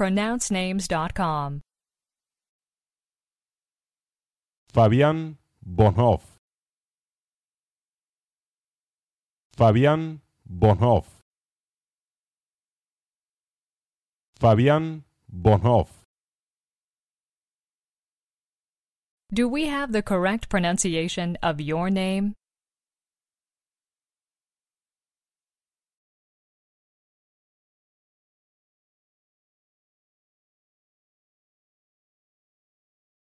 pronouncenames.com. Fabian Bonhoff. Fabian Bonhoff. Fabian Bonhoff. Do we have the correct pronunciation of your name?